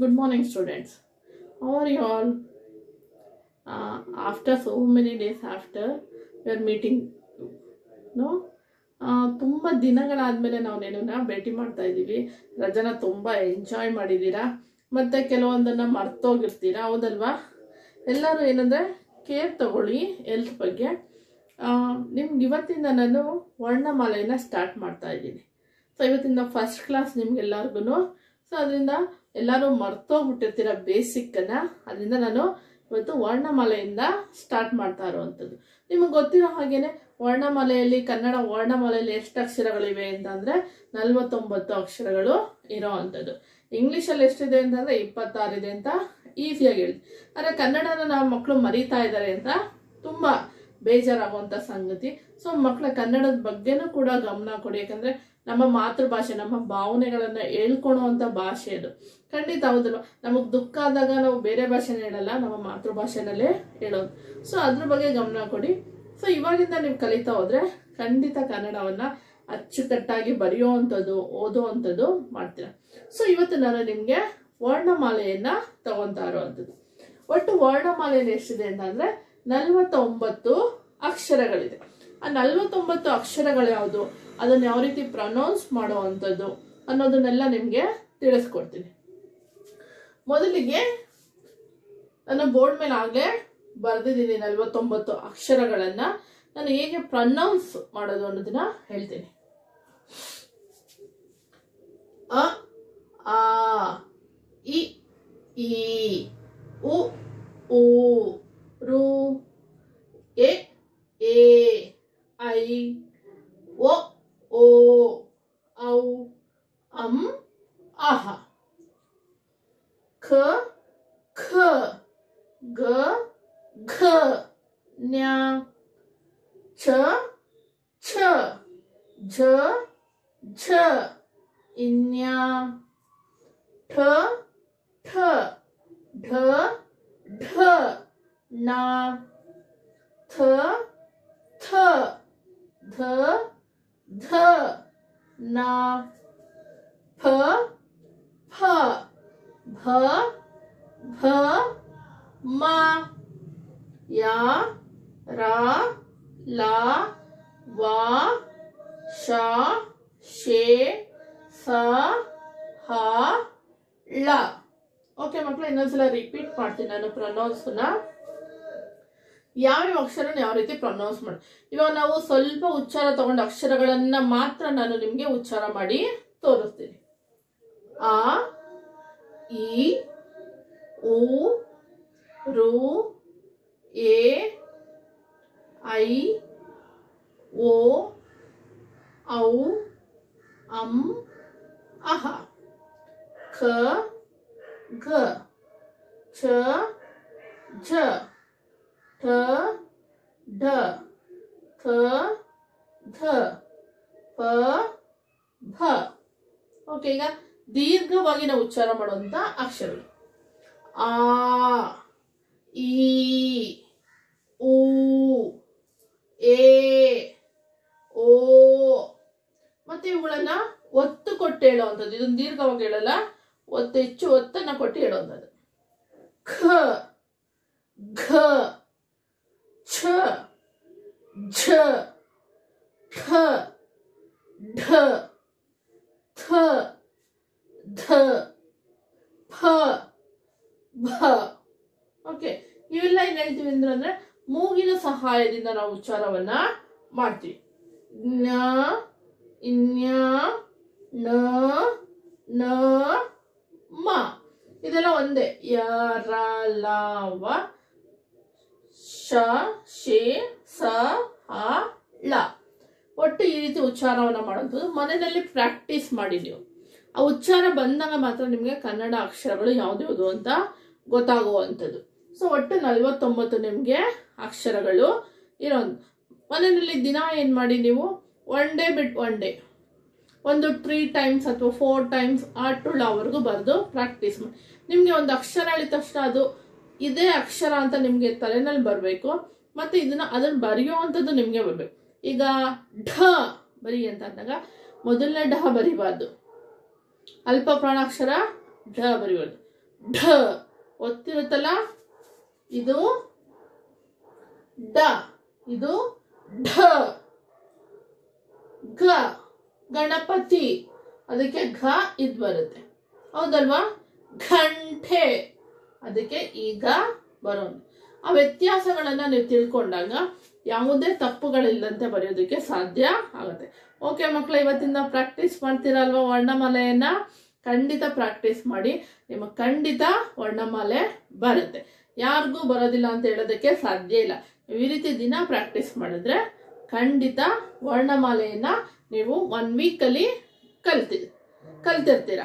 good morning students how are you all uh, after so many days after we meeting no uh, ತುಂಬ ದಿನಗಳಾದಮೇಲೆ ನಾವು ನಿನ್ನನ್ನು ಭೇಟಿ ಮಾಡ್ತಾ ಇದ್ದೀವಿ ರಜನ ತುಂಬ ಎಂಜಾಯ್ ಮಾಡಿದ್ದೀರಾ ಮತ್ತು ಕೆಲವೊಂದನ್ನು ಮರ್ತೋಗಿರ್ತೀರಾ ಹೌದಲ್ವಾ ಎಲ್ಲರೂ ಏನಂದರೆ ಕೇರ್ ತಗೊಳ್ಳಿ ಎಲ್ತ್ ಬಗ್ಗೆ ನಿಮ್ಗೆ ಇವತ್ತಿಂದ ನಾನು ವರ್ಣಮಾಲೆಯನ್ನು ಸ್ಟಾರ್ಟ್ ಮಾಡ್ತಾ ಇದ್ದೀನಿ ಸೊ ಇವತ್ತಿಂದ ಫಸ್ಟ್ ಕ್ಲಾಸ್ ನಿಮಗೆಲ್ಲರಿಗೂ ಸೊ ಅದರಿಂದ ಎಲ್ಲರೂ ಮರ್ತೋಗ್ಬಿಟ್ಟಿರ್ತೀರ ಅನ್ನ ಅದರಿಂದ ನಾನು ಇವತ್ತು ವರ್ಣಮಾಲೆಯಿಂದ ಸ್ಟಾರ್ಟ್ ಮಾಡ್ತಾ ಇರುವಂಥದ್ದು ನಿಮಗೆ ಗೊತ್ತಿರೋ ಹಾಗೇನೆ ವರ್ಣಮಾಲೆಯಲ್ಲಿ ಕನ್ನಡ ವರ್ಣಮಾಲೆಯಲ್ಲಿ ಎಷ್ಟು ಅಕ್ಷರಗಳಿವೆ ಅಂತಂದರೆ ನಲ್ವತ್ತೊಂಬತ್ತು ಅಕ್ಷರಗಳು ಇರೋ ಅಂಥದ್ದು ಇಂಗ್ಲೀಷಲ್ಲಿ ಎಷ್ಟಿದೆ ಅಂತಂದರೆ ಇಪ್ಪತ್ತಾರಿದೆ ಅಂತ ಈಸಿಯಾಗಿ ಹೇಳಿ ಆದರೆ ಕನ್ನಡನ ನಾವು ಮಕ್ಕಳು ಮರೀತಾ ಇದ್ದಾರೆ ಅಂತ ತುಂಬ ಬೇಜಾರಾಗುವಂಥ ಸಂಗತಿ ಸೊ ಮಕ್ಕಳ ಕನ್ನಡದ ಬಗ್ಗೆನೂ ಕೂಡ ಗಮನ ಕೊಡಿ ಯಾಕಂದರೆ ನಮ್ಮ ಮಾತೃಭಾಷೆ ನಮ್ಮ ಭಾವನೆಗಳನ್ನ ಹೇಳ್ಕೊಳೋ ಅಂತ ಭಾಷೆ ಅದು ಖಂಡಿತ ಹೌದಲ್ವ ನಮಗ್ ದುಃಖ ಆದಾಗ ನಾವು ಬೇರೆ ಭಾಷೆನ ಹೇಳಲ್ಲ ನಮ್ಮ ಮಾತೃಭಾಷೆನಲ್ಲೇ ಹೇಳೋದು ಸೊ ಅದ್ರ ಬಗ್ಗೆ ಗಮನ ಕೊಡಿ ಸೊ ಇವಾಗಿಂದ ನೀವು ಕಲಿತಾ ಹೋದ್ರೆ ಖಂಡಿತ ಕನ್ನಡವನ್ನ ಅಚ್ಚುಕಟ್ಟಾಗಿ ಬರೆಯುವಂಥದ್ದು ಅಂಥದ್ದು ಓದೋ ಅಂಥದ್ದು ಮಾಡ್ತೀರ ಸೊ ಇವತ್ತು ನಾನು ನಿಮಗೆ ವರ್ಣಮಾಲೆಯನ್ನ ತಗೊತಾ ಇರೋವಂಥದ್ದು ಒಟ್ಟು ವರ್ಣಮಾಲೆಯಲ್ಲಿ ಎಷ್ಟಿದೆ ಅಂತಂದ್ರೆ ನಲ್ವತ್ತೊಂಬತ್ತು ಅಕ್ಷರಗಳಿದೆ ಆ ನಲ್ವತ್ತೊಂಬತ್ತು ಅಕ್ಷರಗಳು ಯಾವುದು ಅದನ್ನ ಯಾವ ರೀತಿ ಪ್ರನೌನ್ಸ್ ಮಾಡುವಂಥದ್ದು ಅನ್ನೋದನ್ನೆಲ್ಲ ನಿಮಗೆ ತಿಳಿಸ್ಕೊಡ್ತೀನಿ ಮೊದಲಿಗೆ ನನ್ನ ಬೋರ್ಡ್ ಮೇಲೆ ಆಗಲೇ ಬರೆದಿದ್ದೀನಿ ನಲ್ವತ್ತೊಂಬತ್ತು ಅಕ್ಷರಗಳನ್ನು ನಾನು ಹೇಗೆ ಪ್ರನೌನ್ಸ್ ಮಾಡೋದು ಅನ್ನೋದನ್ನ ಹೇಳ್ತೀನಿ ಅ ಆ ಇ ಈ ಉ ರು A A Aí o, o ಲ ವ ಶ ಶೇ ಸ ಹ ಳ ಓಕೆ ಮಕ್ಕಳು ಇನ್ನೊಂದ್ಸಲ ರಿಪೀಟ್ ಮಾಡ್ತೀನಿ ನಾನು ಪ್ರೊನೌನ್ಸ್ನ ಯಾವ್ಯಾವ ಅಕ್ಷರನ ಯಾವ ರೀತಿ ಪ್ರೊನೌನ್ಸ್ ಮಾಡಿ ಇವಾಗ ನಾವು ಸ್ವಲ್ಪ ಉಚ್ಚಾರ ತಗೊಂಡು ಅಕ್ಷರಗಳನ್ನ ಮಾತ್ರ ನಾನು ನಿಮಗೆ ಉಚ್ಚಾರ ಮಾಡಿ ತೋರಿಸ್ತೀನಿ ಆ ಇ ಉ ರು ಎ ಐ ಓ ಔ ಅಂ ಅಹ ಖ ಘ ಚ ಝ ಠ ಢ ಥ ಧ ಪ ಭ ಓಕೆ ಈಗ ದೀರ್ಘವಾಗಿ ನಾವು ಉಚ್ಚಾರ ಮಾಡುವಂಥ ಅಕ್ಷರಗಳು ಆ ಈ ಊ ಎ ಓ ಮತ್ತೆ ಇವುಗಳನ್ನ ಒತ್ತು ಕೊಟ್ಟು ಹೇಳುವಂಥದ್ದು ಇದೊಂದು ದೀರ್ಘವಾಗಿ ಹೇಳಲ್ಲ ಒತ್ತು ಹೆಚ್ಚು ಒತ್ತನ್ನು ಕೊಟ್ಟು ಹೇಳುವಂಥದ್ದು ಖ ಘ ಛ ಝ ಖ ಢ ಥ ಧ ಫ ಭ ಓಕೆ ಇವೆಲ್ಲ ಏನು ಹೇಳ್ತೀವಿ ಅಂದ್ರೆ ಮೂಗಿನ ಸಹಾಯದಿಂದ ನಾವು ಉಚ್ಚಾರವನ್ನ ಮಾಡ್ತೀವಿ ಜ್ಞ ಇನ್ಯ ನ ನ ಮ ಇದೆಲ್ಲ ಒಂದೇ ಯ ರ ಲ ವ ಶ ಶೆ ಸ ಹ ಳ ಒಟ್ಟು ಈ ರೀತಿ ಉಚ್ಚಾರವನ್ನು ಮಾಡೋದು ಮನೆಯಲ್ಲಿ ಪ್ರಾಕ್ಟೀಸ್ ಮಾಡಿ ನೀವು ಆ ಉಚ್ಚಾರ ಬಂದಾಗ ಮಾತ್ರ ನಿಮಗೆ ಕನ್ನಡ ಅಕ್ಷರಗಳು ಯಾವ್ದು ಅಂತ ಗೊತ್ತಾಗುವಂಥದ್ದು ಸೊ ಒಟ್ಟು ನಲ್ವತ್ತೊಂಬತ್ತು ನಿಮಗೆ ಅಕ್ಷರಗಳು ಇರೋದು ಮನೆಯಲ್ಲಿ ದಿನ ಏನು ಮಾಡಿ ನೀವು ಒನ್ ಡೇ ಬಿಟ್ ಒನ್ ಡೇ ಒಂದು ತ್ರೀ ಟೈಮ್ಸ್ ಅಥವಾ ಫೋರ್ ಟೈಮ್ಸ್ ಆ ಟು ಲಾವರೆಗೂ ಬರೆದು ಪ್ರಾಕ್ಟೀಸ್ ಮಾಡಿ ನಿಮಗೆ ಒಂದು ಅಕ್ಷರ ಹೇಳಿದ ತಕ್ಷಣ ಅದು ಇದೇ ಅಕ್ಷರ ಅಂತ ನಿಮಗೆ ತಲೆನಲ್ಲಿ ಬರಬೇಕು ಮತ್ತು ಇದನ್ನು ಅದನ್ನು ಬರೆಯುವಂಥದ್ದು ನಿಮಗೆ ಬರಬೇಕು ಈಗ ಢ ಬರಿ ಅಂತ ಅಂದಾಗ ಮೊದಲನೇ ಢ ಬರಿಬಾರ್ದು ಅಲ್ಪ ಪ್ರಾಣಾಕ್ಷರ ಢ ಬರಿಬಾರ್ದು ಢ ಒತ್ತಿರುತ್ತಲ್ಲ ಇದು ಡ ಇದು ಢ ಘ ಗಣಪತಿ ಅದಕ್ಕೆ ಘ ಇದು ಬರುತ್ತೆ ಹೌದಲ್ವಾ ಘಂಟೆ ಅದಕ್ಕೆ ಈಗ ಬರೋಣ ಆ ವ್ಯತ್ಯಾಸಗಳನ್ನು ನೀವು ತಿಳ್ಕೊಂಡಾಗ ಯಾವುದೇ ತಪ್ಪುಗಳಿಲ್ಲದಂತೆ ಬರೆಯೋದಕ್ಕೆ ಸಾಧ್ಯ ಆಗುತ್ತೆ ಓಕೆ ಮಕ್ಕಳು ಇವತ್ತಿಂದ ಪ್ರಾಕ್ಟೀಸ್ ಮಾಡ್ತೀರಲ್ವ ವರ್ಣಮಾಲೆಯನ್ನ ಖಂಡಿತ ಪ್ರಾಕ್ಟೀಸ್ ಮಾಡಿ ನಿಮಗೆ ಖಂಡಿತ ವರ್ಣಮಾಲೆ ಬರುತ್ತೆ ಯಾರಿಗೂ ಬರೋದಿಲ್ಲ ಅಂತ ಹೇಳೋದಕ್ಕೆ ಸಾಧ್ಯ ಇಲ್ಲ ಈ ರೀತಿ ದಿನ ಪ್ರಾಕ್ಟೀಸ್ ಮಾಡಿದ್ರೆ ಖಂಡಿತ ವರ್ಣಮಾಲೆಯನ್ನ ನೀವು ಒನ್ ವೀಕಲ್ಲಿ ಕಲ್ತಿ ಕಲ್ತಿರ್ತೀರ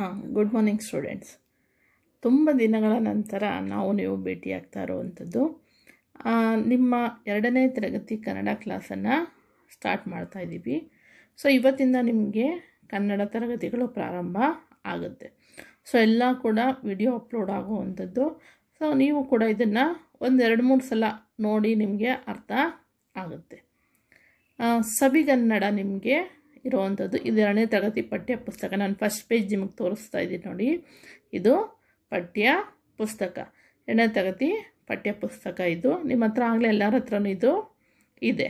ಹಾಂ ಗುಡ್ ಮಾರ್ನಿಂಗ್ ಸ್ಟೂಡೆಂಟ್ಸ್ ತುಂಬ ದಿನಗಳ ನಂತರ ನಾವು ನೀವು ಭೇಟಿಯಾಗ್ತಾ ಇರುವಂಥದ್ದು ನಿಮ್ಮ ಎರಡನೇ ತರಗತಿ ಕನ್ನಡ ಕ್ಲಾಸನ್ನು ಸ್ಟಾರ್ಟ್ ಮಾಡ್ತಾ ಇದ್ದೀವಿ ಸೊ ಇವತ್ತಿಂದ ನಿಮಗೆ ಕನ್ನಡ ತರಗತಿಗಳು ಪ್ರಾರಂಭ ಆಗುತ್ತೆ ಸೊ ಎಲ್ಲ ಕೂಡ ವಿಡಿಯೋ ಅಪ್ಲೋಡ್ ಆಗುವಂಥದ್ದು ಸೊ ನೀವು ಕೂಡ ಇದನ್ನು ಒಂದು ಎರಡು ಮೂರು ಸಲ ನೋಡಿ ನಿಮಗೆ ಅರ್ಥ ಆಗುತ್ತೆ ಸಬಿಗನ್ನಡ ನಿಮಗೆ ಇರುವಂಥದ್ದು ಇದು ಎರಡನೇ ತರಗತಿ ಪಠ್ಯ ಪುಸ್ತಕ ನಾನು ಫಸ್ಟ್ ಪೇಜ್ ನಿಮಗೆ ತೋರಿಸ್ತಾ ಇದ್ದೀನಿ ನೋಡಿ ಇದು ಪಠ್ಯ ಪುಸ್ತಕ ಎರಡನೇ ತರಗತಿ ಪಠ್ಯಪುಸ್ತಕ ಇದು ನಿಮ್ಮ ಹತ್ರ ಆಗಲೇ ಎಲ್ಲರ ಹತ್ರನೂ ಇದು ಇದೆ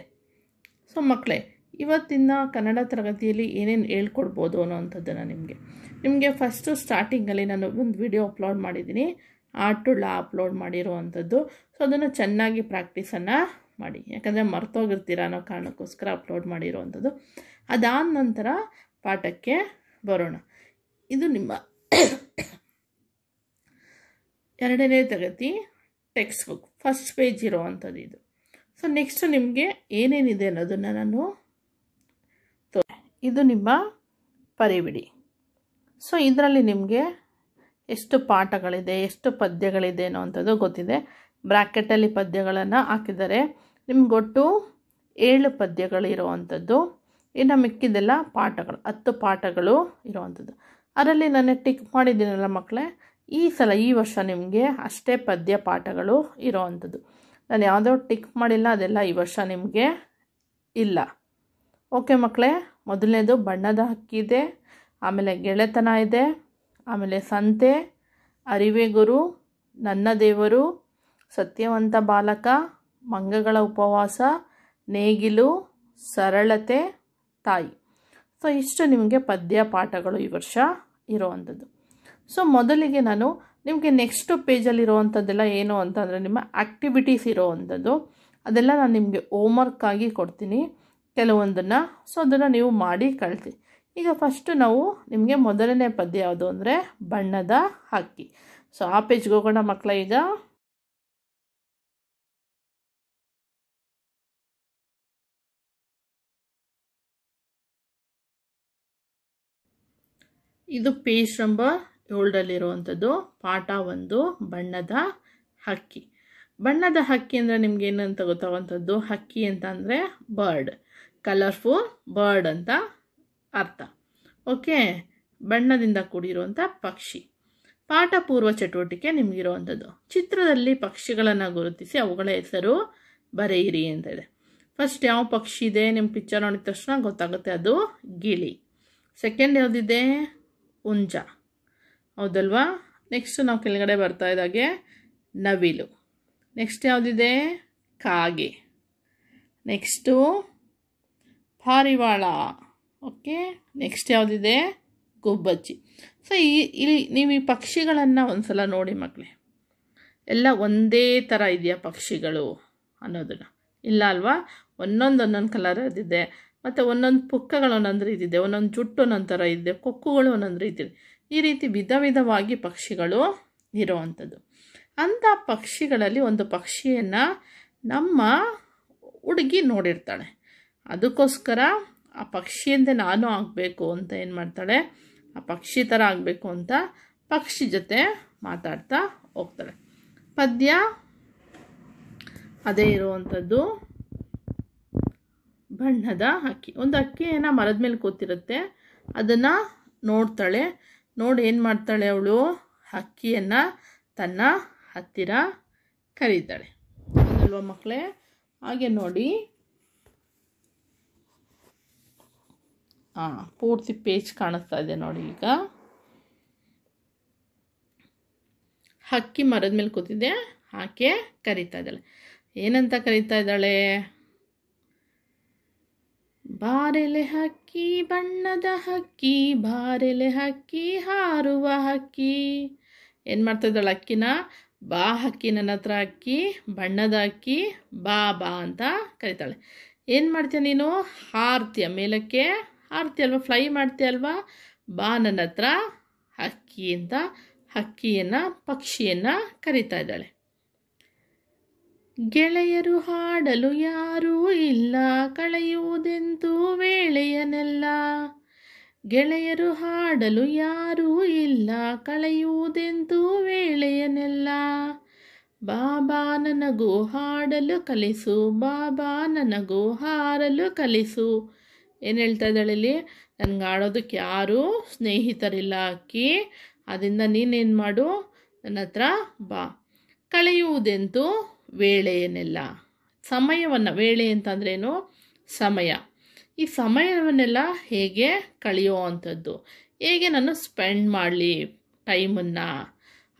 ಸೊ ಮಕ್ಕಳೇ ಇವತ್ತಿನ ಕನ್ನಡ ತರಗತಿಯಲ್ಲಿ ಏನೇನು ಹೇಳ್ಕೊಡ್ಬೋದು ಅನ್ನೋವಂಥದ್ದನ್ನು ನಿಮಗೆ ನಿಮಗೆ ಫಸ್ಟು ಸ್ಟಾರ್ಟಿಂಗಲ್ಲಿ ನಾನು ಒಂದು ವಿಡಿಯೋ ಅಪ್ಲೋಡ್ ಮಾಡಿದ್ದೀನಿ ಆಟುಳ್ಳ ಅಪ್ಲೋಡ್ ಮಾಡಿರುವಂಥದ್ದು ಸೊ ಅದನ್ನು ಚೆನ್ನಾಗಿ ಪ್ರಾಕ್ಟೀಸನ್ನು ಮಾಡಿ ಯಾಕಂದರೆ ಮರ್ತೋಗಿರ್ತೀರ ಅನ್ನೋ ಕಾರಣಕ್ಕೋಸ್ಕರ ಅಪ್ಲೋಡ್ ಮಾಡಿರುವಂಥದ್ದು ಅದಾದ ನಂತರ ಪಾಠಕ್ಕೆ ಬರೋಣ ಇದು ನಿಮ್ಮ ಎರಡನೇ ತರಗತಿ ಟೆಕ್ಸ್ಟ್ ಬುಕ್ ಫಸ್ಟ್ ಪೇಜ್ ಇರುವಂಥದ್ದು ಇದು ಸೊ ನೆಕ್ಸ್ಟ್ ನಿಮಗೆ ಏನೇನಿದೆ ಅನ್ನೋದನ್ನು ನಾನು ತೋ ಇದು ನಿಮ್ಮ ಪರಿಬಿಡಿ ಸೊ ಇದರಲ್ಲಿ ನಿಮಗೆ ಎಷ್ಟು ಪಾಠಗಳಿದೆ ಎಷ್ಟು ಪದ್ಯಗಳಿದೆ ಅನ್ನೋವಂಥದ್ದು ಗೊತ್ತಿದೆ ಬ್ರ್ಯಾಕೆಟಲ್ಲಿ ಪದ್ಯಗಳನ್ನು ಹಾಕಿದ್ದಾರೆ ನಿಮಗೊಟ್ಟು ಏಳು ಪದ್ಯಗಳು ಇರೋವಂಥದ್ದು ಇನ್ನು ಮಿಕ್ಕಿದೆಲ್ಲ ಪಾಠಗಳು ಹತ್ತು ಪಾಠಗಳು ಇರುವಂಥದ್ದು ಅದರಲ್ಲಿ ನಾನು ಟಿಕ್ ಮಾಡಿದ್ದೀನಲ್ಲ ಮಕ್ಕಳೇ ಈ ಸಲ ಈ ವರ್ಷ ನಿಮಗೆ ಅಷ್ಟೇ ಪದ್ಯ ಪಾಠಗಳು ಇರೋವಂಥದ್ದು ನಾನು ಯಾವುದೋ ಟಿಕ್ ಮಾಡಿಲ್ಲ ಅದೆಲ್ಲ ಈ ವರ್ಷ ನಿಮಗೆ ಇಲ್ಲ ಓಕೆ ಮಕ್ಕಳೇ ಮೊದಲನೇದು ಬಣ್ಣದ ಹಕ್ಕಿದೆ ಆಮೇಲೆ ಗೆಳೆತನ ಇದೆ ಆಮೇಲೆ ಸಂತೆ ಅರಿವೆ ಗುರು ನನ್ನ ದೇವರು ಸತ್ಯವಂತ ಬಾಲಕ ಮಂಗಗಳ ಉಪವಾಸ ನೇಗಿಲು ಸರಳತೆ ತಾಯಿ ಸೊ ಇಷ್ಟು ನಿಮಗೆ ಪದ್ಯ ಪಾಠಗಳು ಈ ವರ್ಷ ಇರೋವಂಥದ್ದು ಸೊ ಮೊದಲಿಗೆ ನಾನು ನಿಮಗೆ ನೆಕ್ಸ್ಟ್ ಪೇಜಲ್ಲಿರುವಂಥದ್ದೆಲ್ಲ ಏನು ಅಂತಂದರೆ ನಿಮ್ಮ ಆ್ಯಕ್ಟಿವಿಟೀಸ್ ಇರೋವಂಥದ್ದು ಅದೆಲ್ಲ ನಾನು ನಿಮಗೆ ಆಗಿ ಕೊಡ್ತೀನಿ ಕೆಲವೊಂದನ್ನು ಸೊ ಅದನ್ನು ನೀವು ಮಾಡಿ ಕಳ್ತಿ ಈಗ ಫಸ್ಟು ನಾವು ನಿಮಗೆ ಮೊದಲನೇ ಪದ್ಯ ಯಾವುದು ಅಂದರೆ ಬಣ್ಣದ ಹಕ್ಕಿ ಸೊ ಆ ಪೇಜ್ಗೆ ಹೋಗೋಣ ಮಕ್ಕಳ ಈಗ ಇದು ಪೇಜ್ ನಂಬರ್ ಏಳರಲ್ಲಿರುವಂಥದ್ದು ಪಾಠ ಒಂದು ಬಣ್ಣದ ಹಕ್ಕಿ ಬಣ್ಣದ ಹಕ್ಕಿ ಅಂದರೆ ನಿಮ್ಗೆ ಏನಂತ ಗೊತ್ತಾಗುವಂಥದ್ದು ಹಕ್ಕಿ ಅಂತ ಅಂದರೆ ಬರ್ಡ್ ಕಲರ್ಫುಲ್ ಬರ್ಡ್ ಅಂತ ಅರ್ಥ ಓಕೆ ಬಣ್ಣದಿಂದ ಕೂಡಿರುವಂಥ ಪಕ್ಷಿ ಪಾಠ ಪೂರ್ವ ಚಟುವಟಿಕೆ ನಿಮಗಿರುವಂಥದ್ದು ಚಿತ್ರದಲ್ಲಿ ಪಕ್ಷಿಗಳನ್ನು ಗುರುತಿಸಿ ಅವುಗಳ ಹೆಸರು ಬರೆಯಿರಿ ಅಂತ ಇದೆ ಫಸ್ಟ್ ಯಾವ ಪಕ್ಷಿ ಇದೆ ನಿಮ್ಮ ಪಿಕ್ಚರ್ ನೋಡಿದ ತಕ್ಷಣ ಗೊತ್ತಾಗುತ್ತೆ ಅದು ಗಿಳಿ ಸೆಕೆಂಡ್ ಯಾವುದಿದೆ ಹುಂಜ ಹೌದಲ್ವಾ ನೆಕ್ಸ್ಟ್ ನಾವು ಕೆಳಗಡೆ ಬರ್ತಾ ಇದ್ದಾಗೆ ನವಿಲು ನೆಕ್ಸ್ಟ್ ಯಾವುದಿದೆ ಕಾಗೆ ನೆಕ್ಸ್ಟು ಪಾರಿವಾಳ ಓಕೆ ನೆಕ್ಸ್ಟ್ ಯಾವುದಿದೆ ಗುಬ್ಬಚ್ಚಿ ಸೊ ಈ ಇಲ್ಲಿ ನೀವು ಈ ಪಕ್ಷಿಗಳನ್ನು ಒಂದು ಸಲ ನೋಡಿ ಮಕ್ಕಳೇ ಎಲ್ಲ ಒಂದೇ ಥರ ಇದೆಯಾ ಪಕ್ಷಿಗಳು ಅನ್ನೋದನ್ನು ಇಲ್ಲ ಅಲ್ವಾ ಒಂದೊಂದು ಒಂದೊಂದು ಕಲರ್ ಅದಿದೆ ಮತ್ತು ಒಂದೊಂದು ಪುಕ್ಕಗಳು ಒಂದೊಂದು ರೀತಿ ಇದೆ ಒಂದೊಂದು ಜುಟ್ಟು ಒಂದೊಂದು ಥರ ಇದೆ ಕೊಕ್ಕುಗಳು ಒಂದೊಂದು ರೀತಿ ಇದೆ ಈ ರೀತಿ ವಿಧ ವಿಧವಾಗಿ ಪಕ್ಷಿಗಳು ಇರೋವಂಥದ್ದು ಅಂಥ ಪಕ್ಷಿಗಳಲ್ಲಿ ಒಂದು ಪಕ್ಷಿಯನ್ನು ನಮ್ಮ ಹುಡುಗಿ ನೋಡಿರ್ತಾಳೆ ಅದಕ್ಕೋಸ್ಕರ ಆ ಪಕ್ಷಿಯಿಂದ ನಾನು ಆಗಬೇಕು ಅಂತ ಏನು ಮಾಡ್ತಾಳೆ ಆ ಪಕ್ಷಿ ಥರ ಆಗಬೇಕು ಅಂತ ಪಕ್ಷಿ ಜೊತೆ ಮಾತಾಡ್ತಾ ಹೋಗ್ತಾಳೆ ಪದ್ಯ ಅದೇ ಇರುವಂಥದ್ದು ಬಣ್ಣದ ಅಕ್ಕಿ ಒಂದು ಅಕ್ಕಿ ಏನೋ ಮರದ ಮೇಲೆ ಕೂತಿರುತ್ತೆ ಅದನ್ನು ನೋಡ್ತಾಳೆ ನೋಡಿ ಏನು ಮಾಡ್ತಾಳೆ ಅವಳು ಅಕ್ಕಿಯನ್ನು ತನ್ನ ಹತ್ತಿರ ಕರೀತಾಳೆ ಅಲ್ವ ಮಕ್ಕಳೇ ಹಾಗೆ ನೋಡಿ ಹಾಂ ಪೂರ್ತಿ ಪೇಜ್ ಕಾಣಿಸ್ತಾ ಇದೆ ನೋಡಿ ಈಗ ಹಕ್ಕಿ ಮರದ ಮೇಲೆ ಕೂತಿದೆ ಆಕೆ ಕರಿತಾ ಇದ್ದಾಳೆ ಏನಂತ ಕರಿತಾ ಇದ್ದಾಳೆ ಬಾರೆಲೆ ಹಕ್ಕಿ ಬಣ್ಣದ ಹಕ್ಕಿ ಬಾರೆಲೆ ಹಕ್ಕಿ ಹಾರುವ ಹಕ್ಕಿ ಏನು ಮಾಡ್ತಾಯಿದ್ದಾಳೆ ಅಕ್ಕಿನ ಬಾ ಹಕ್ಕಿ ನನ್ನ ಹತ್ರ ಅಕ್ಕಿ ಬಣ್ಣದ ಅಕ್ಕಿ ಬಾ ಬಾ ಅಂತ ಕರಿತಾಳೆ ಏನು ಮಾಡ್ತೀಯ ನೀನು ಹಾರ್ತೀಯ ಮೇಲಕ್ಕೆ ಹಾರ್ತೀಯ ಅಲ್ವಾ ಫ್ಲೈ ಮಾಡ್ತೀಯ ಅಲ್ವಾ ಬಾ ನನ್ನ ಹತ್ರ ಹಕ್ಕಿ ಅಂತ ಹಕ್ಕಿಯನ್ನು ಪಕ್ಷಿಯನ್ನು ಕರಿತಾ ಇದ್ದಾಳೆ ಗೆಳೆಯರು ಹಾಡಲು ಯಾರೂ ಇಲ್ಲ ಕಳೆಯುವುದೆಂತೂ ವೇಳೆಯನೆಲ್ಲ ಗೆಳೆಯರು ಹಾಡಲು ಯಾರೂ ಇಲ್ಲ ಕಳೆಯುವುದೆಂತೂ ವೇಳೆಯನೆಲ್ಲ ಬಾಬಾ ನನಗೂ ಹಾಡಲು ಕಲಿಸು ಬಾಬಾ ನನಗೂ ಹಾರಲು ಕಲಿಸು ಏನು ಹೇಳ್ತಾ ಇದ್ದಾಳೆ ನನಗೆ ಆಡೋದಕ್ಕೆ ಯಾರೂ ಸ್ನೇಹಿತರಿಲ್ಲ ಅಕ್ಕಿ ಅದರಿಂದ ನೀನೇನು ಮಾಡು ನನ್ನ ಹತ್ರ ಬಾ ಕಳೆಯುವುದೆಂತೂ ವೇಳೆಯನ್ನೆಲ್ಲ ಸಮಯವನ್ನು ವೇಳೆ ಅಂತಂದ್ರೇನು ಸಮಯ ಈ ಸಮಯವನ್ನೆಲ್ಲ ಹೇಗೆ ಕಳೆಯೋ ಅಂಥದ್ದು ಹೇಗೆ ನಾನು ಸ್ಪೆಂಡ್ ಮಾಡಲಿ ಟೈಮನ್ನು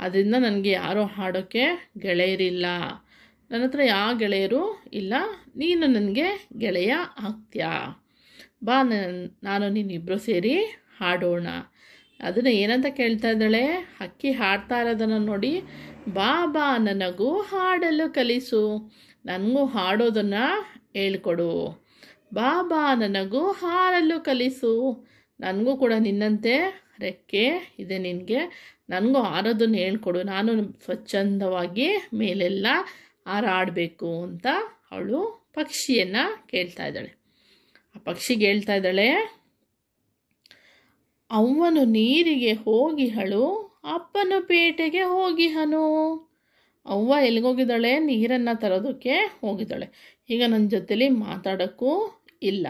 ಅದರಿಂದ ನನಗೆ ಯಾರೂ ಹಾಡೋಕ್ಕೆ ಗೆಳೆಯರಿಲ್ಲ ನನ್ನ ಹತ್ರ ಯಾವ ಗೆಳೆಯರು ಇಲ್ಲ ನೀನು ನನಗೆ ಗೆಳೆಯ ಆಗ್ತೀಯಾ ಬಾ ನಾನು ನೀನಿಬ್ಬರು ಸೇರಿ ಹಾಡೋಣ ಅದನ್ನು ಏನಂತ ಕೇಳ್ತಾ ಇದ್ದಾಳೆ ಅಕ್ಕಿ ಹಾಡ್ತಾ ಇರೋದನ್ನು ನೋಡಿ ಬಾಬಾ ನನಗೂ ಹಾಡಲು ಕಲಿಸು ನನಗೂ ಹಾಡೋದನ್ನು ಹೇಳ್ಕೊಡು ಬಾಬಾ ನನಗೂ ಹಾರಲು ಕಲಿಸು ನನಗೂ ಕೂಡ ನಿನ್ನಂತೆ ರೆಕ್ಕೆ ಇದೆ ನಿನಗೆ ನನಗೂ ಹಾರೋದನ್ನು ಹೇಳ್ಕೊಡು ನಾನು ಸ್ವಚ್ಛಂದವಾಗಿ ಮೇಲೆಲ್ಲ ಹಾರಾಡಬೇಕು ಅಂತ ಅವಳು ಪಕ್ಷಿಯನ್ನು ಕೇಳ್ತಾ ಇದ್ದಾಳೆ ಆ ಪಕ್ಷಿಗೆ ಹೇಳ್ತಾ ಇದ್ದಾಳೆ ಅವನು ನೀರಿಗೆ ಹೋಗಿ ಹಳು ಅಪ್ಪನ ಪೇಟೆಗೆ ಹೋಗಿ ಹನು ಅವ್ವ ಎಲ್ಲಿಗೋಗಿದ್ದಾಳೆ ನೀರನ್ನು ತರೋದಕ್ಕೆ ಹೋಗಿದ್ದಾಳೆ ಈಗ ನನ್ನ ಜೊತೇಲಿ ಮಾತಾಡೋಕ್ಕೂ ಇಲ್ಲ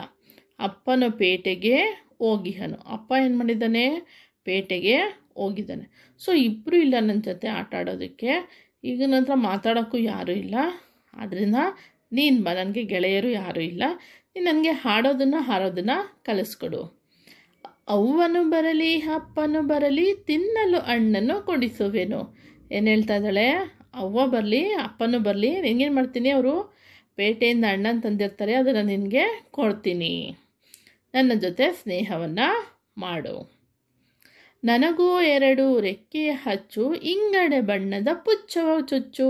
ಅಪ್ಪನ ಪೇಟೆಗೆ ಹೋಗಿ ಹನು ಅಪ್ಪ ಏನು ಮಾಡಿದ್ದಾನೆ ಪೇಟೆಗೆ ಹೋಗಿದ್ದಾನೆ ಸೊ ಇಬ್ಬರು ಇಲ್ಲ ನನ್ನ ಜೊತೆ ಆಟ ಆಡೋದಕ್ಕೆ ಈಗ ನಂತರ ಮಾತಾಡೋಕ್ಕೂ ಯಾರೂ ಇಲ್ಲ ಆದ್ದರಿಂದ ನೀನು ಬ ನನಗೆ ಗೆಳೆಯರು ಯಾರೂ ಇಲ್ಲ ನೀನು ನನಗೆ ಹಾಡೋದನ್ನು ಹಾರೋದನ್ನು ಕಲಿಸ್ಕೊಡು ಅವ್ವನು ಬರಲಿ ಅಪ್ಪನು ಬರಲಿ ತಿನ್ನಲು ಅಣ್ಣನ್ನು ಕೊಡಿಸುವೆನು ಏನು ಹೇಳ್ತಾ ಇದ್ದಾಳೆ ಅವ್ವ ಬರಲಿ ಅಪ್ಪನೂ ಬರಲಿ ನಿನಗೇನು ಮಾಡ್ತೀನಿ ಅವರು ಪೇಟೆಯಿಂದ ಅಣ್ಣನ ತಂದಿರ್ತಾರೆ ಅದನ್ನು ನಿನಗೆ ಕೊಡ್ತೀನಿ ನನ್ನ ಜೊತೆ ಸ್ನೇಹವನ್ನು ಮಾಡು ನನಗೂ ಎರಡು ರೆಕ್ಕೆಯ ಹಚ್ಚು ಇಂಗಡೆ ಬಣ್ಣದ ಪುಚ್ಚವ ಚುಚ್ಚು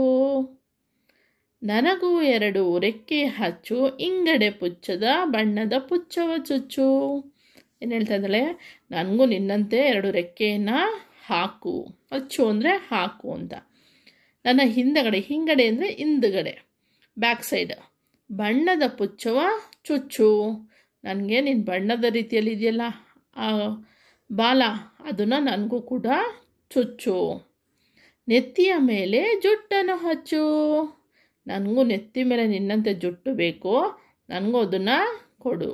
ನನಗೂ ಎರಡು ರೆಕ್ಕೆ ಹಚ್ಚು ಇಂಗಡೆ ಪುಚ್ಚದ ಬಣ್ಣದ ಪುಚ್ಚವ ಚುಚ್ಚು ಏನು ಹೇಳ್ತಾ ಇದ್ದಾಳೆ ನನಗೂ ನಿನ್ನಂತೆ ಎರಡು ರೆಕ್ಕೆಯನ್ನು ಹಾಕು ಅಚ್ಚು ಅಂದರೆ ಹಾಕು ಅಂತ ನನ್ನ ಹಿಂದಗಡೆ ಹಿಂಗಡೆ ಅಂದರೆ ಹಿಂದುಗಡೆ ಬ್ಯಾಕ್ ಸೈಡ್ ಬಣ್ಣದ ಪುಚ್ಚವ ಚುಚ್ಚು ನನಗೆ ನಿನ್ನ ಬಣ್ಣದ ರೀತಿಯಲ್ಲಿ ಇದೆಯಲ್ಲ ಬಾಲ ಅದನ್ನು ನನಗೂ ಕೂಡ ಚುಚ್ಚು ನೆತ್ತಿಯ ಮೇಲೆ ಜುಟ್ಟನ್ನು ಹಚ್ಚು ನನಗೂ ನೆತ್ತಿ ಮೇಲೆ ನಿನ್ನಂತೆ ಜುಟ್ಟು ಬೇಕು ನನಗೂ ಅದನ್ನು ಕೊಡು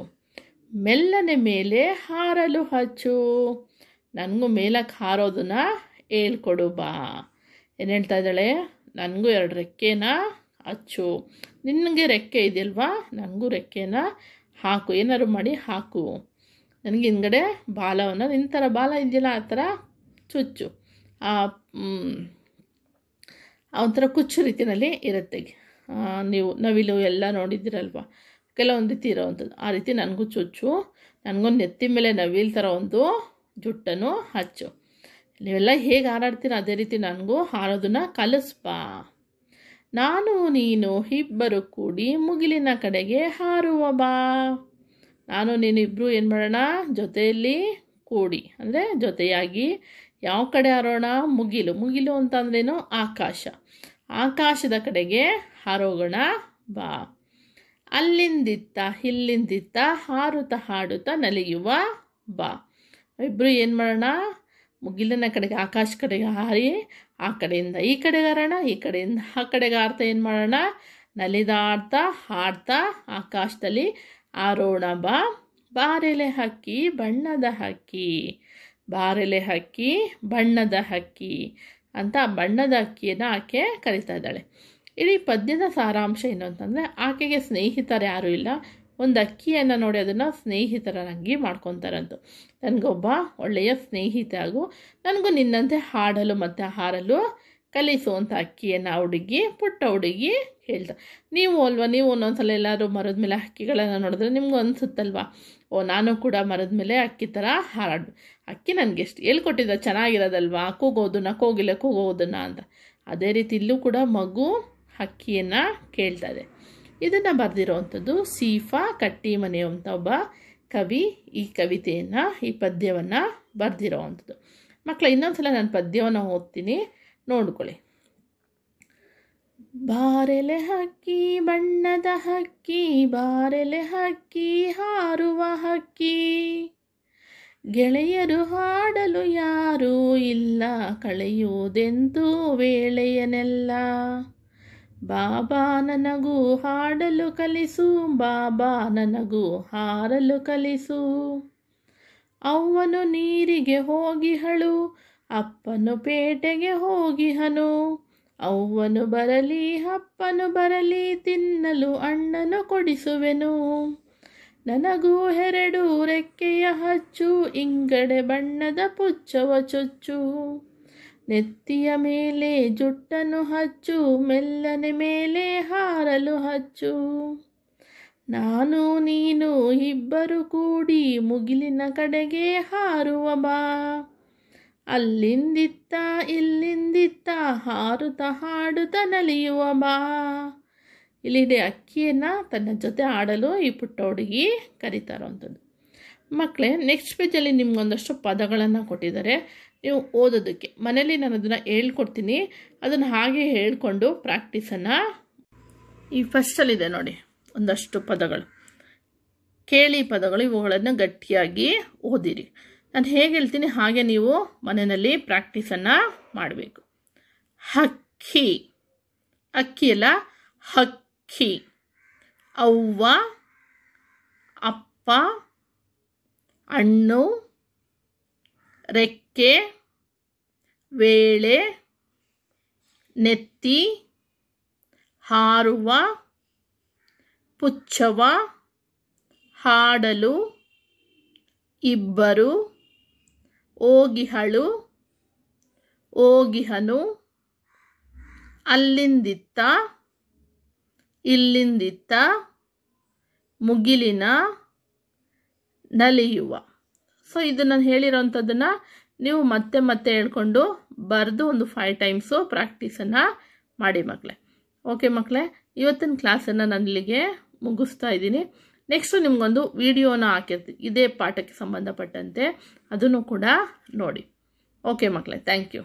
ಮೆಲ್ಲನೆ ಮೇಲೆ ಹಾರಲು ಹಚ್ಚು ನನಗೂ ಮೇಲಕ್ಕೆ ಹಾರೋದನ್ನ ಹೇಳ್ಕೊಡು ಬಾ ಏನು ಹೇಳ್ತಾ ಇದ್ದಾಳೆ ನನಗೂ ಎರಡು ರೆಕ್ಕೆನ ಹಚ್ಚು ನಿನಗೆ ರೆಕ್ಕೆ ಇದೆಯಲ್ವಾ ನನಗೂ ರೆಕ್ಕೆನ ಹಾಕು ಏನಾದ್ರು ಮಾಡಿ ಹಾಕು ನನಗೆ ಹಿಂದ್ಗಡೆ ಬಾಲವನ್ನು ನಿನ್ನ ಥರ ಬಾಲ ಇದೆಯಲ್ಲ ಆ ಥರ ಚುಚ್ಚು ಆ ಒಂಥರ ಕುಚ್ಚು ರೀತಿಯಲ್ಲಿ ಇರುತ್ತೆ ನೀವು ನವಿಲು ಎಲ್ಲ ನೋಡಿದ್ದೀರಲ್ವಾ ಕೆಲವೊಂದು ರೀತಿ ಇರೋವಂಥದ್ದು ಆ ರೀತಿ ನನಗೂ ಚುಚ್ಚು ನನಗೊಂದು ನೆತ್ತಿ ಮೇಲೆ ನವಿಲ್ ಥರ ಒಂದು ಜುಟ್ಟನ್ನು ಹಚ್ಚು ನೀವೆಲ್ಲ ಹೇಗೆ ಹಾರಾಡ್ತೀರ ಅದೇ ರೀತಿ ನನಗೂ ಹಾರೋದನ್ನು ಕಲಿಸ್ಬಾ ನಾನು ನೀನು ಇಬ್ಬರು ಕೂಡಿ ಮುಗಿಲಿನ ಕಡೆಗೆ ಹಾರುವ ಬಾ ನಾನು ನೀನು ಏನು ಮಾಡೋಣ ಜೊತೆಯಲ್ಲಿ ಕೂಡಿ ಅಂದರೆ ಜೊತೆಯಾಗಿ ಯಾವ ಕಡೆ ಹಾರೋಣ ಮುಗಿಲು ಮುಗಿಲು ಅಂತಂದ್ರೇನು ಆಕಾಶ ಆಕಾಶದ ಕಡೆಗೆ ಹಾರೋಗೋಣ ಬಾ ಅಲ್ಲಿಂದಿತ್ತ ಇಲ್ಲಿಂದಿತ್ತ ಹಾರುತ ಹಾಡುತ್ತಾ ನಲಿಯುವ ಬಾ ಇಬ್ಬರು ಏನು ಮಾಡೋಣ ಮುಗಿಲಿನ ಕಡೆಗೆ ಆಕಾಶ ಕಡೆಗೆ ಹಾರಿ ಆ ಕಡೆಯಿಂದ ಈ ಕಡೆಗೆ ಹರೋಣ ಈ ಕಡೆಯಿಂದ ಆ ಕಡೆಗೆ ಹಾರ್ತಾ ಏನು ಮಾಡೋಣ ನಲಿದಾಡ್ತಾ ಹಾಡ್ತಾ ಆಕಾಶದಲ್ಲಿ ಆರೋಣ ಬಾ ಬಾರೆಲೆ ಹಕ್ಕಿ ಬಣ್ಣದ ಹಕ್ಕಿ ಬಾರೆಲೆ ಹಕ್ಕಿ ಬಣ್ಣದ ಹಕ್ಕಿ ಅಂತ ಬಣ್ಣದ ಅಕ್ಕಿಯನ್ನು ಆಕೆ ಕರಿತಾ ಇದ್ದಾಳೆ ಇಡೀ ಪದ್ಯದ ಸಾರಾಂಶ ಏನು ಅಂತಂದರೆ ಆಕೆಗೆ ಸ್ನೇಹಿತರು ಯಾರೂ ಇಲ್ಲ ಒಂದು ಅಕ್ಕಿಯನ್ನು ನೋಡಿ ಅದನ್ನು ಸ್ನೇಹಿತರನ್ನಾಗಿ ಮಾಡ್ಕೊತಾರಂತು ನನಗೊಬ್ಬ ಒಳ್ಳೆಯ ಸ್ನೇಹಿತ ಹಾಗೂ ನನಗೂ ನಿನ್ನಂತೆ ಹಾಡಲು ಮತ್ತು ಹಾರಲು ಕಲಿಸುವಂಥ ಅಕ್ಕಿಯನ್ನು ಹುಡುಗಿ ಪುಟ್ಟ ಹುಡುಗಿ ಹೇಳ್ತಾ ನೀವು ಅಲ್ವಾ ನೀವು ಸಲ ಎಲ್ಲರೂ ಮರದ ಮೇಲೆ ಅಕ್ಕಿಗಳನ್ನು ನೋಡಿದ್ರೆ ನಿಮ್ಗೆ ಅನಿಸುತ್ತಲ್ವ ಓ ನಾನು ಕೂಡ ಮರದ ಮೇಲೆ ಅಕ್ಕಿ ಥರ ಹಾರಾಡ ಅಕ್ಕಿ ನನಗೆ ಎಷ್ಟು ಹೇಳ್ಕೊಟ್ಟಿದ್ದ ಚೆನ್ನಾಗಿರೋದಲ್ವಾ ಕೂಗೋದು ನಕ್ಕೋಗಿಲ್ಲ ಕೂಗೋದನ್ನ ಅಂತ ಅದೇ ರೀತಿ ಇಲ್ಲೂ ಕೂಡ ಮಗು ಹಕ್ಕಿಯನ್ನು ಕೇಳ್ತದೆ ಇದನ್ನು ಬರೆದಿರುವಂಥದ್ದು ಸೀಫಾ ಕಟ್ಟಿ ಅಂತ ಒಬ್ಬ ಕವಿ ಈ ಕವಿತೆಯನ್ನು ಈ ಪದ್ಯವನ್ನು ಬರೆದಿರೋವಂಥದ್ದು ಮಕ್ಕಳ ಸಲ ನಾನು ಪದ್ಯವನ್ನು ಓದ್ತೀನಿ ನೋಡ್ಕೊಳ್ಳಿ ಬಾರೆಲೆ ಹಕ್ಕಿ ಬಣ್ಣದ ಹಕ್ಕಿ ಬಾರೆಲೆ ಹಕ್ಕಿ ಹಾರುವ ಹಕ್ಕಿ ಗೆಳೆಯರು ಹಾಡಲು ಯಾರೂ ಇಲ್ಲ ಕಳೆಯುವುದೆಂದು ವೇಳೆಯನೆಲ್ಲ ಬಾಬಾ ನನಗೂ ಹಾಡಲು ಕಲಿಸು ಬಾಬಾ ನನಗೂ ಹಾರಲು ಕಲಿಸು ಅವನು ನೀರಿಗೆ ಹೋಗಿಹಳು ಅಪ್ಪನು ಪೇಟೆಗೆ ಹೋಗಿಹನು ಅವನು ಬರಲಿ ಅಪ್ಪನು ಬರಲಿ ತಿನ್ನಲು ಅಣ್ಣನು ಕೊಡಿಸುವೆನು ನನಗೂ ಎರಡು ರೆಕ್ಕೆಯ ಹಚ್ಚು ಇಂಗಡೆ ಬಣ್ಣದ ಪುಚ್ಚವ ಚೊಚ್ಚು ನೆತ್ತಿಯ ಮೇಲೆ ಜುಟ್ಟನ್ನು ಹಚ್ಚು ಮೆಲ್ಲನೆ ಮೇಲೆ ಹಾರಲು ಹಚ್ಚು ನಾನು ನೀನು ಇಬ್ಬರು ಕೂಡಿ ಮುಗಿಲಿನ ಕಡೆಗೆ ಹಾರುವ ಬಾ ಅಲ್ಲಿಂದಿತ್ತ ಇಲ್ಲಿಂದಿತ್ತ ಹಾರುತ್ತ ಹಾಡುತ್ತ ನಲಿಯುವ ಬಾ ಇಲ್ಲಿದೆ ಅಕ್ಕಿಯನ್ನು ತನ್ನ ಜೊತೆ ಆಡಲು ಈ ಪುಟ್ಟ ಹುಡುಗಿ ಕರೀತಾರೋ ಅಂಥದ್ದು ಮಕ್ಕಳೇ ನೆಕ್ಸ್ಟ್ ಪೇಜಲ್ಲಿ ನಿಮ್ಗೊಂದಷ್ಟು ಪದಗಳನ್ನು ಕೊಟ್ಟಿದ್ದಾರೆ ನೀವು ಓದೋದಕ್ಕೆ ಮನೇಲಿ ನಾನು ಅದನ್ನು ಹೇಳ್ಕೊಡ್ತೀನಿ ಅದನ್ನು ಹಾಗೆ ಹೇಳ್ಕೊಂಡು ಪ್ರಾಕ್ಟೀಸನ್ನು ಈ ಫಸ್ಟಲ್ಲಿದೆ ನೋಡಿ ಒಂದಷ್ಟು ಪದಗಳು ಕೇಳಿ ಪದಗಳು ಇವುಗಳನ್ನು ಗಟ್ಟಿಯಾಗಿ ಓದಿರಿ ನಾನು ಹೇಗೆ ಹೇಳ್ತೀನಿ ಹಾಗೆ ನೀವು ಮನೆಯಲ್ಲಿ ಪ್ರಾಕ್ಟೀಸನ್ನು ಮಾಡಬೇಕು ಹಕ್ಕಿ ಅಕ್ಕಿ ಅಲ್ಲ ಹಕ್ಕಿ ಅವ್ವ ಅಪ್ಪ ಹಣ್ಣು ರೆಕ್ಕೆ ವೇಳೆ ನೆತ್ತಿ ಹಾರುವ ಪುಚ್ಛವ ಹಾಡಲು ಇಬ್ಬರು ಓಗಿಹಳು ಓಗಿಹನು ಅಲ್ಲಿಂದಿತ್ತ ಇಲ್ಲಿಂದಿತ್ತ ಮುಗಿಲಿನ ನಲಿಯುವ ಸೊ ಇದು ನಾನು ಹೇಳಿರೋವಂಥದ್ದನ್ನು ನೀವು ಮತ್ತೆ ಮತ್ತೆ ಹೇಳ್ಕೊಂಡು ಬರೆದು ಒಂದು ಫೈವ್ ಟೈಮ್ಸು ಪ್ರಾಕ್ಟೀಸನ್ನು ಮಾಡಿ ಮಕ್ಕಳೇ ಓಕೆ ಮಕ್ಕಳೇ ಇವತ್ತಿನ ಕ್ಲಾಸನ್ನು ನಾನು ಇಲ್ಲಿಗೆ ಮುಗಿಸ್ತಾ ಇದ್ದೀನಿ ನೆಕ್ಸ್ಟು ನಿಮಗೊಂದು ವಿಡಿಯೋನ ಹಾಕಿರ್ತೀನಿ ಇದೇ ಪಾಠಕ್ಕೆ ಸಂಬಂಧಪಟ್ಟಂತೆ ಅದನ್ನು ಕೂಡ ನೋಡಿ ಓಕೆ ಮಕ್ಕಳೇ ಥ್ಯಾಂಕ್ ಯು